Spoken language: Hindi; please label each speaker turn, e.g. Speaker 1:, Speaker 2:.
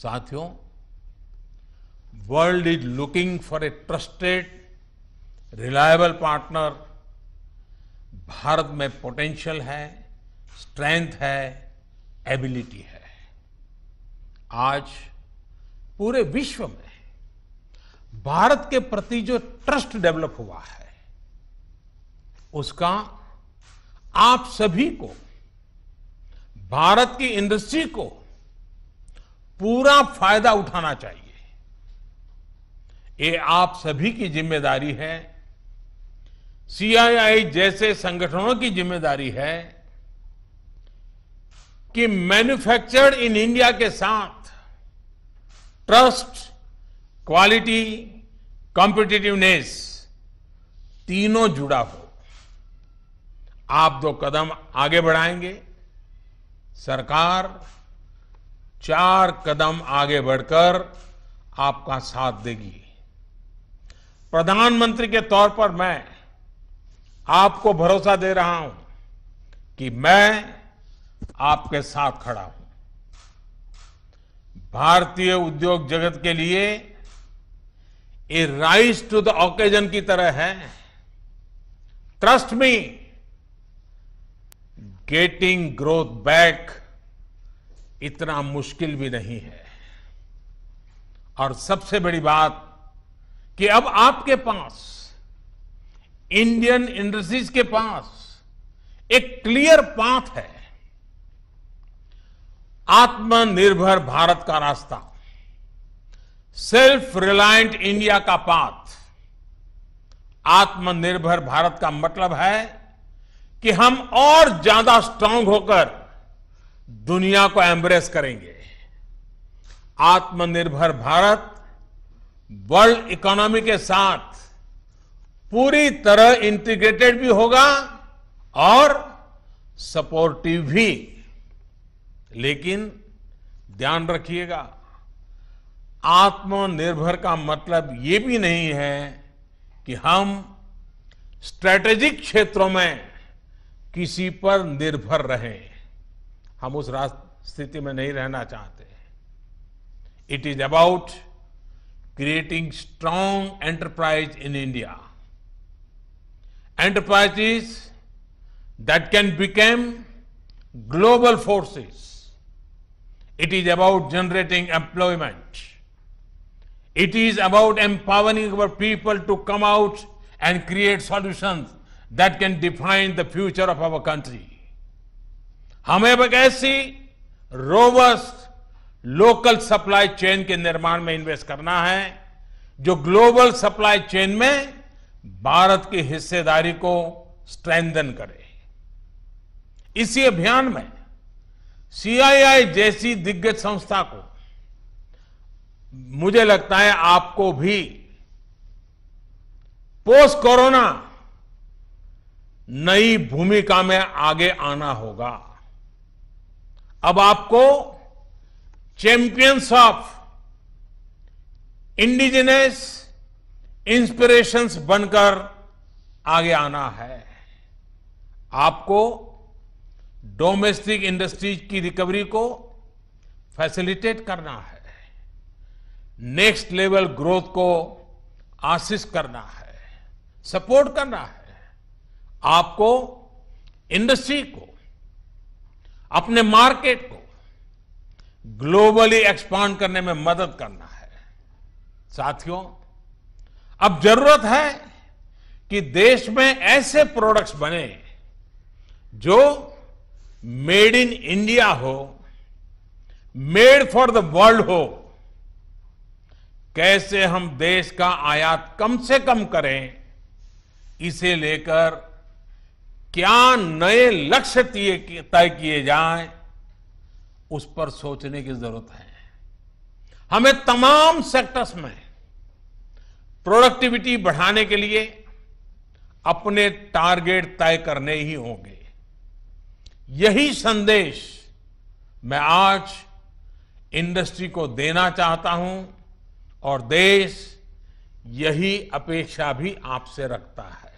Speaker 1: साथियों world is looking for a trusted reliable partner Bharat में पोटेंशियल है स्ट्रेंथ है एबिलिटी है आज पूरे विश्व में भारत के प्रति जो ट्रस्ट डेवलप हुआ है उसका आप सभी को भारत की इंडस्ट्री को पूरा फायदा उठाना चाहिए ये आप सभी की जिम्मेदारी है सीआईआई जैसे संगठनों की जिम्मेदारी है कि मैन्युफैक्चर्ड इन इंडिया के साथ ट्रस्ट क्वालिटी कॉम्पिटिटिवनेस तीनों जुड़ा हो आप दो कदम आगे बढ़ाएंगे सरकार चार कदम आगे बढ़कर आपका साथ देगी प्रधानमंत्री के तौर पर मैं आपको भरोसा दे रहा हूं कि मैं आपके साथ खड़ा हूं भारतीय उद्योग जगत के लिए ये राइज टू द ऑकेजन की तरह है trust me getting growth back इतना मुश्किल भी नहीं है और सबसे बड़ी बात कि अब आपके पास इंडियन इंडस्ट्रीज के पास एक क्लियर पाथ है आत्मनिर्भर भारत का रास्ता सेल्फ रिलायंट इंडिया का पाथ आत्मनिर्भर भारत का मतलब है कि हम और ज्यादा स्ट्रांग होकर दुनिया को एम्ब्रेस करेंगे आत्मनिर्भर भारत वर्ल्ड इकोनॉमी के साथ पूरी तरह इंटीग्रेटेड भी होगा और सपोर्टिव भी लेकिन ध्यान रखिएगा आत्मनिर्भर का मतलब ये भी नहीं है कि हम स्ट्रैटेजिक क्षेत्रों में किसी पर निर्भर रहें हम उस स्थिति में नहीं रहना चाहते it is about creating strong enterprise in India enterprises that can become global forces it is about generating employment it is about empowering our people to come out and create solutions that can define the future of our country हमें एक ऐसी रोबस्ट लोकल सप्लाई चेन के निर्माण में इन्वेस्ट करना है जो ग्लोबल सप्लाई चेन में भारत की हिस्सेदारी को स्ट्रेंथन करे इसी अभियान में सीआईआई जैसी दिग्गज संस्था को मुझे लगता है आपको भी पोस्ट कोरोना नई भूमिका में आगे आना होगा अब आपको चैंपियंस ऑफ इंडिजिनस इंस्पिरेशंस बनकर आगे आना है आपको डोमेस्टिक इंडस्ट्रीज की रिकवरी को फैसिलिटेट करना है नेक्स्ट लेवल ग्रोथ को आशिष करना है सपोर्ट करना है आपको इंडस्ट्री को अपने मार्केट को ग्लोबली एक्सपांड करने में मदद करना है साथियों अब जरूरत है कि देश में ऐसे प्रोडक्ट्स बने जो मेड इन इंडिया हो मेड फॉर द वर्ल्ड हो कैसे हम देश का आयात कम से कम करें इसे लेकर क्या नए लक्ष्य तय किए जाएं उस पर सोचने की जरूरत है हमें तमाम सेक्टर्स में प्रोडक्टिविटी बढ़ाने के लिए अपने टारगेट तय करने ही होंगे यही संदेश मैं आज इंडस्ट्री को देना चाहता हूं और देश यही अपेक्षा भी आपसे रखता है